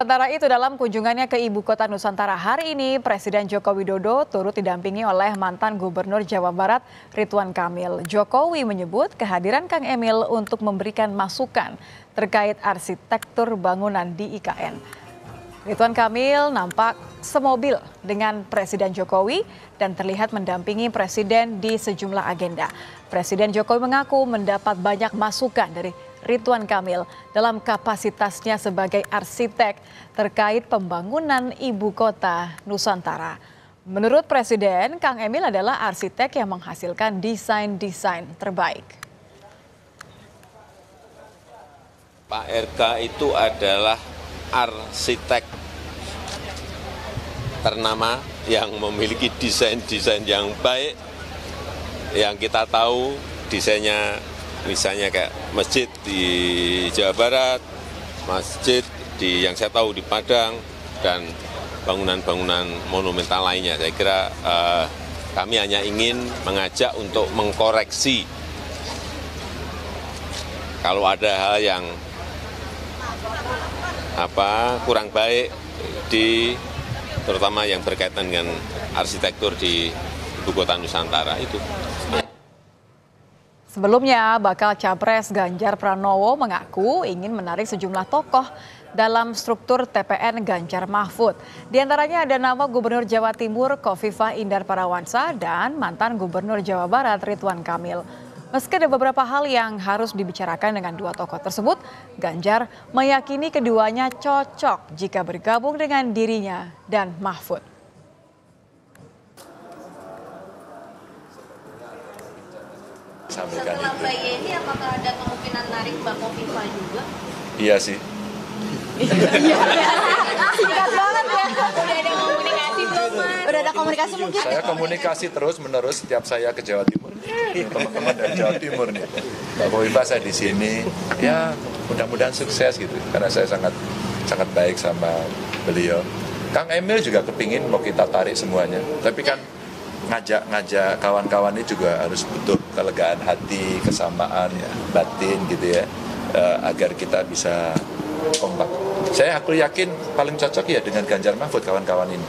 Sementara itu dalam kunjungannya ke Ibu Kota Nusantara hari ini, Presiden Joko Widodo turut didampingi oleh mantan Gubernur Jawa Barat Ridwan Kamil. Jokowi menyebut kehadiran Kang Emil untuk memberikan masukan terkait arsitektur bangunan di IKN. Ridwan Kamil nampak semobil dengan Presiden Jokowi dan terlihat mendampingi Presiden di sejumlah agenda. Presiden Jokowi mengaku mendapat banyak masukan dari Ridwan Kamil dalam kapasitasnya sebagai arsitek terkait pembangunan ibu kota Nusantara. Menurut Presiden, Kang Emil adalah arsitek yang menghasilkan desain-desain terbaik. Pak RK itu adalah arsitek ternama yang memiliki desain-desain yang baik, yang kita tahu desainnya misalnya kayak masjid di Jawa Barat, masjid di yang saya tahu di Padang, dan bangunan-bangunan monumental lainnya. Saya kira eh, kami hanya ingin mengajak untuk mengkoreksi kalau ada hal yang apa kurang baik di terutama yang berkaitan dengan arsitektur di ibu kota Nusantara itu. Sebelumnya, bakal capres Ganjar Pranowo mengaku ingin menarik sejumlah tokoh dalam struktur TPN Ganjar Mahfud. Di antaranya ada nama Gubernur Jawa Timur Kofifa Indar Parawansa dan mantan Gubernur Jawa Barat Ridwan Kamil. Meski ada beberapa hal yang harus dibicarakan dengan dua tokoh tersebut, Ganjar meyakini keduanya cocok jika bergabung dengan dirinya dan Mahfud. sampaikan Setelah itu. Mbak Yeni apakah ada kemungkinan narik Mbak Kofifa juga? Iya sih. Iya. Singkat banget ya. Udah ada komunikasi belum, Mas? Udah ada komunikasi mungkin? Saya komunikasi terus menerus setiap saya ke Jawa Timur. Teman-teman dari Jawa Timur nih. Mbak Kofifa saya di sini. Ya, mudah-mudahan sukses gitu. Karena saya sangat sangat baik sama beliau. Kang Emil juga kepingin mau kita tarik semuanya. Tapi kan ngajak-ngajak kawan-kawan ini juga harus butuh kelegaan hati, kesamaan ya, batin gitu ya, uh, agar kita bisa kompak. Saya aku yakin paling cocok ya dengan Ganjar Mahfud kawan-kawan ini.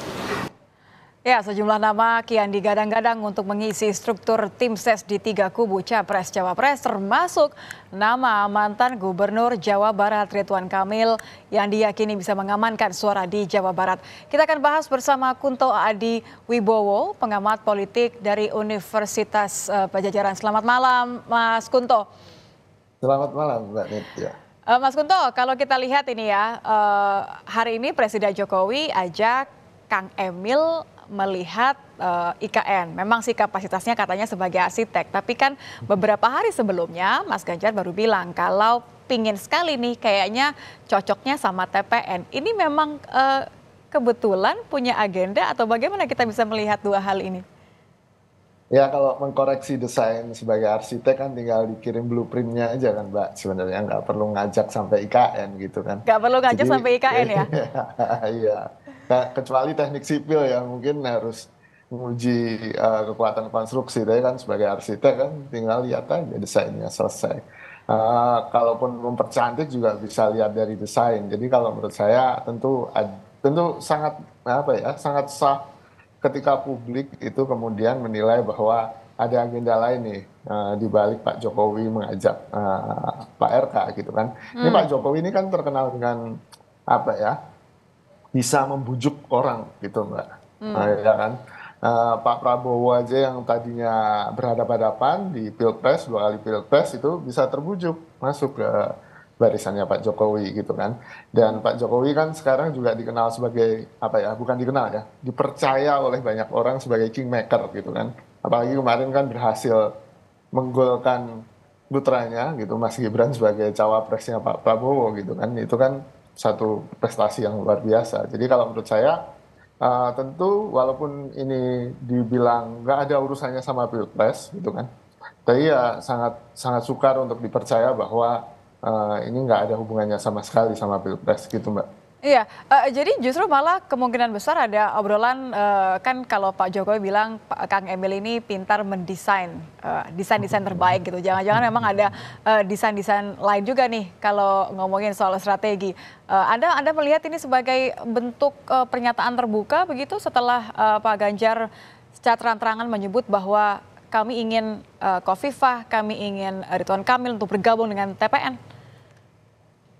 Ya, sejumlah nama kian digadang-gadang untuk mengisi struktur tim ses di tiga kubu Capres Cawapres termasuk nama mantan Gubernur Jawa Barat Ridwan Kamil yang diyakini bisa mengamankan suara di Jawa Barat. Kita akan bahas bersama Kunto Adi Wibowo, pengamat politik dari Universitas eh, Pajajaran. Selamat malam, Mas Kunto. Selamat malam, Mbak Nitya. Eh, Mas Kunto, kalau kita lihat ini ya, eh, hari ini Presiden Jokowi ajak Kang Emil melihat uh, eh, IKN. Memang sih kapasitasnya katanya sebagai arsitek, tapi kan beberapa hari sebelumnya Mas Ganjar baru bilang kalau pingin sekali nih kayaknya cocoknya sama TPN. Ini memang uh, kebetulan punya agenda atau bagaimana kita bisa melihat dua hal ini? Ya kalau mengkoreksi desain sebagai arsitek kan tinggal dikirim blueprintnya aja kan Mbak. Sebenarnya nggak perlu ngajak sampai IKN gitu kan. Nggak perlu ngajak Jadi, sampai IKN ya? Iya kecuali teknik sipil ya mungkin harus menguji uh, kekuatan konstruksi deh kan sebagai arsitek kan tinggal lihat aja desainnya selesai uh, kalaupun mempercantik juga bisa lihat dari desain jadi kalau menurut saya tentu tentu sangat apa ya sangat sah ketika publik itu kemudian menilai bahwa ada agenda lain nih uh, di balik Pak Jokowi mengajak uh, Pak RK gitu kan. Hmm. Ini Pak Jokowi ini kan terkenal dengan apa ya? bisa membujuk orang gitu mbak hmm. nah, ya kan uh, Pak Prabowo aja yang tadinya berhadapan-hadapan di pilpres dua kali pilpres itu bisa terbujuk masuk ke barisannya Pak Jokowi gitu kan dan Pak Jokowi kan sekarang juga dikenal sebagai apa ya bukan dikenal ya dipercaya oleh banyak orang sebagai kingmaker gitu kan apalagi kemarin kan berhasil menggolkan putranya gitu Mas Gibran sebagai cawapresnya Pak Prabowo gitu kan itu kan satu prestasi yang luar biasa. Jadi kalau menurut saya uh, tentu walaupun ini dibilang nggak ada urusannya sama pilpres gitu kan, tapi ya sangat sangat sukar untuk dipercaya bahwa uh, ini nggak ada hubungannya sama sekali sama pilpres gitu mbak. Iya, uh, jadi justru malah kemungkinan besar ada obrolan uh, kan kalau Pak Jokowi bilang Pak Kang Emil ini pintar mendesain uh, desain-desain terbaik gitu. Jangan-jangan memang ada uh, desain-desain lain juga nih kalau ngomongin soal strategi. Uh, anda Anda melihat ini sebagai bentuk uh, pernyataan terbuka begitu setelah uh, Pak Ganjar secara terang-terangan menyebut bahwa kami ingin uh, Kofifah, kami ingin Ridwan Kamil untuk bergabung dengan TPN.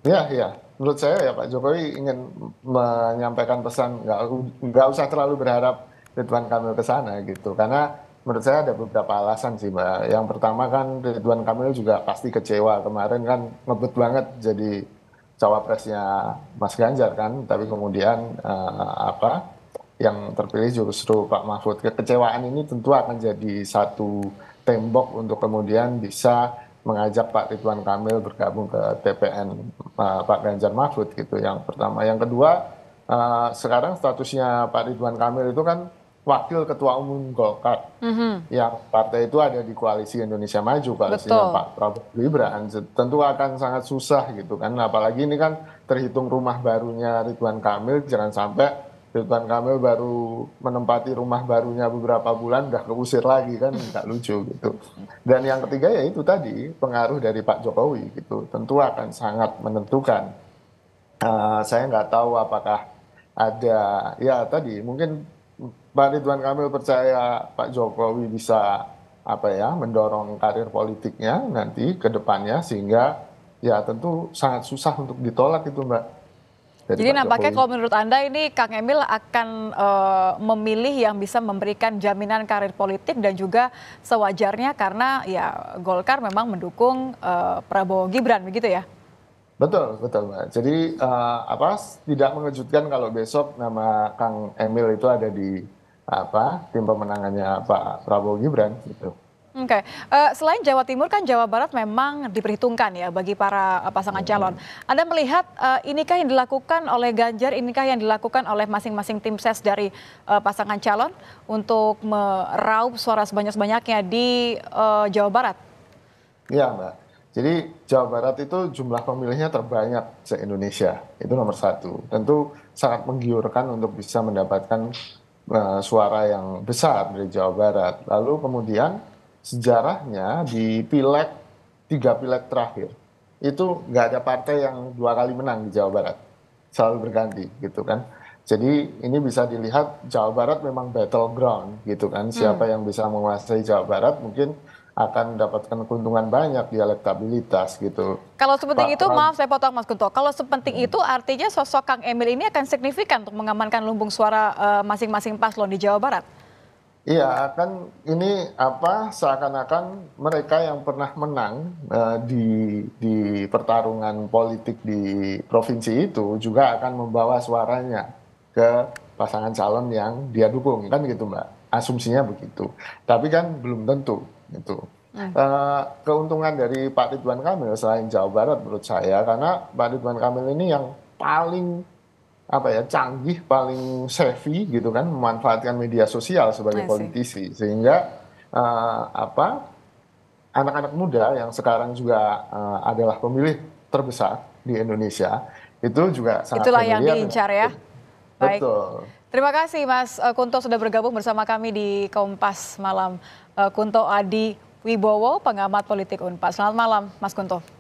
Ya, ya. Menurut saya ya Pak Jokowi ingin menyampaikan pesan nggak usah terlalu berharap Ridwan Kamil ke sana gitu. Karena menurut saya ada beberapa alasan sih mbak. Yang pertama kan Ridwan Kamil juga pasti kecewa kemarin kan ngebut banget jadi cawapresnya Mas Ganjar kan, tapi kemudian uh, apa yang terpilih justru Pak Mahfud. Kekecewaan ini tentu akan jadi satu tembok untuk kemudian bisa mengajak Pak Ridwan Kamil bergabung ke TPN uh, eh, Pak Ganjar Mahfud gitu yang pertama yang kedua uh, sekarang statusnya Pak Ridwan Kamil itu kan wakil ketua umum Golkar mm-hmm. yang partai itu ada di koalisi Indonesia Maju koalisinya Betul. Pak Prabowo Gibran tentu akan sangat susah gitu kan apalagi ini kan terhitung rumah barunya Ridwan Kamil jangan sampai Ridwan Kamil baru menempati rumah barunya beberapa bulan udah keusir lagi kan nggak lucu gitu. Dan yang ketiga ya itu tadi pengaruh dari Pak Jokowi gitu tentu akan sangat menentukan. Uh, saya nggak tahu apakah ada ya tadi mungkin Pak Ridwan Kamil percaya Pak Jokowi bisa apa ya mendorong karir politiknya nanti ke depannya sehingga ya tentu sangat susah untuk ditolak itu Mbak jadi Pak nampaknya Jokowi. kalau menurut Anda ini Kang Emil akan uh, memilih yang bisa memberikan jaminan karir politik dan juga sewajarnya karena ya Golkar memang mendukung uh, Prabowo Gibran begitu ya. Betul, betul Mbak. Jadi uh, apa tidak mengejutkan kalau besok nama Kang Emil itu ada di apa tim pemenangannya Pak Prabowo Gibran gitu. Oke, okay. uh, eh, selain Jawa Timur kan Jawa Barat memang diperhitungkan ya bagi para eh, pasangan calon. Anda melihat uh, inikah yang dilakukan oleh Ganjar, inikah yang dilakukan oleh masing-masing tim ses dari uh, pasangan calon untuk meraup suara sebanyak-banyaknya di uh, Jawa Barat? Iya Mbak, jadi Jawa Barat itu jumlah pemilihnya terbanyak se-Indonesia, itu nomor satu. Tentu sangat menggiurkan untuk bisa mendapatkan uh, suara yang besar dari Jawa Barat. Lalu kemudian sejarahnya di pileg tiga pileg terakhir itu nggak ada partai yang dua kali menang di Jawa Barat selalu berganti gitu kan jadi ini bisa dilihat Jawa Barat memang battle ground gitu kan hmm. siapa hmm. yang bisa menguasai Jawa Barat mungkin akan mendapatkan keuntungan banyak di elektabilitas gitu. Kalau sepenting Pak, itu, maaf saya potong Mas Kunto, kalau sepenting hmm. itu artinya sosok Kang Emil ini akan signifikan untuk mengamankan lumbung suara eh, masing-masing uh, masing -masing paslon di Jawa Barat? Iya, kan ini apa seakan-akan mereka yang pernah menang uh, di di pertarungan politik di provinsi itu juga akan membawa suaranya ke pasangan calon yang dia dukung kan gitu mbak. Asumsinya begitu. Tapi kan belum tentu gitu. Hmm. Uh, keuntungan dari Pak Ridwan Kamil selain Jawa Barat menurut saya karena Pak Ridwan Kamil ini yang paling apa ya canggih paling savvy gitu kan memanfaatkan media sosial sebagai politisi sehingga uh, apa anak-anak muda yang sekarang juga uh, adalah pemilih terbesar di Indonesia itu juga sangat itulah yang diincar ya Baik. terima kasih Mas eh, Kunto sudah bergabung bersama kami di Kompas malam Kunto Adi Wibowo pengamat politik Unpad selamat malam Mas Kunto